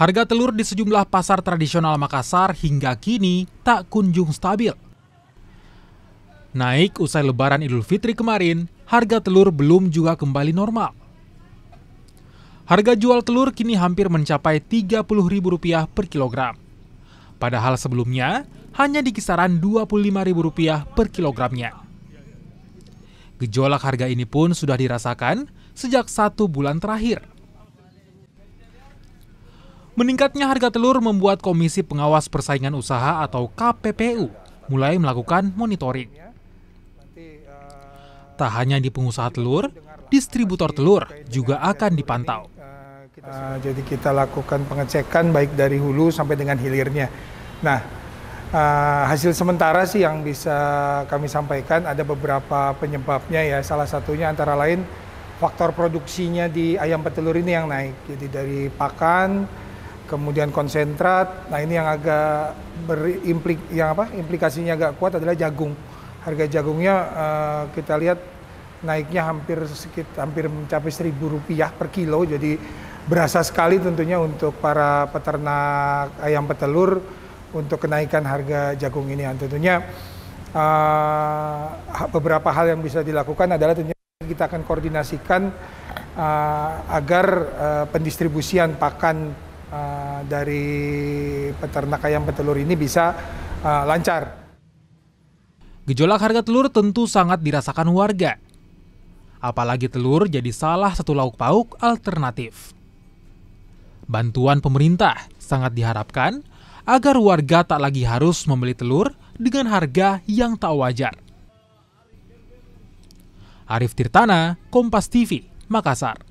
Harga telur di sejumlah pasar tradisional Makassar hingga kini tak kunjung stabil. Naik usai lebaran Idul Fitri kemarin, harga telur belum juga kembali normal. Harga jual telur kini hampir mencapai Rp30.000 per kilogram. Padahal sebelumnya hanya di kisaran Rp25.000 per kilogramnya. Gejolak harga ini pun sudah dirasakan sejak satu bulan terakhir. Meningkatnya harga telur membuat Komisi Pengawas Persaingan Usaha atau KPPU mulai melakukan monitoring. Tak hanya di pengusaha telur, distributor telur juga akan dipantau. Uh, jadi kita lakukan pengecekan baik dari hulu sampai dengan hilirnya. Nah, uh, hasil sementara sih yang bisa kami sampaikan ada beberapa penyebabnya ya. Salah satunya antara lain faktor produksinya di ayam petelur ini yang naik. Jadi dari pakan, kemudian konsentrat. Nah ini yang agak berimplik, yang apa implikasinya agak kuat adalah jagung. Harga jagungnya uh, kita lihat naiknya hampir sekitar hampir mencapai seribu rupiah per kilo. Jadi berasa sekali tentunya untuk para peternak ayam petelur untuk kenaikan harga jagung ini. Dan tentunya uh, beberapa hal yang bisa dilakukan adalah tentunya kita akan koordinasikan uh, agar uh, pendistribusian pakan uh, dari peternak ayam petelur ini bisa uh, lancar. Gejolak harga telur tentu sangat dirasakan warga. Apalagi telur jadi salah satu lauk pauk alternatif. Bantuan pemerintah sangat diharapkan agar warga tak lagi harus membeli telur dengan harga yang tak wajar. Arif Tirtana, Kompas TV, Makassar.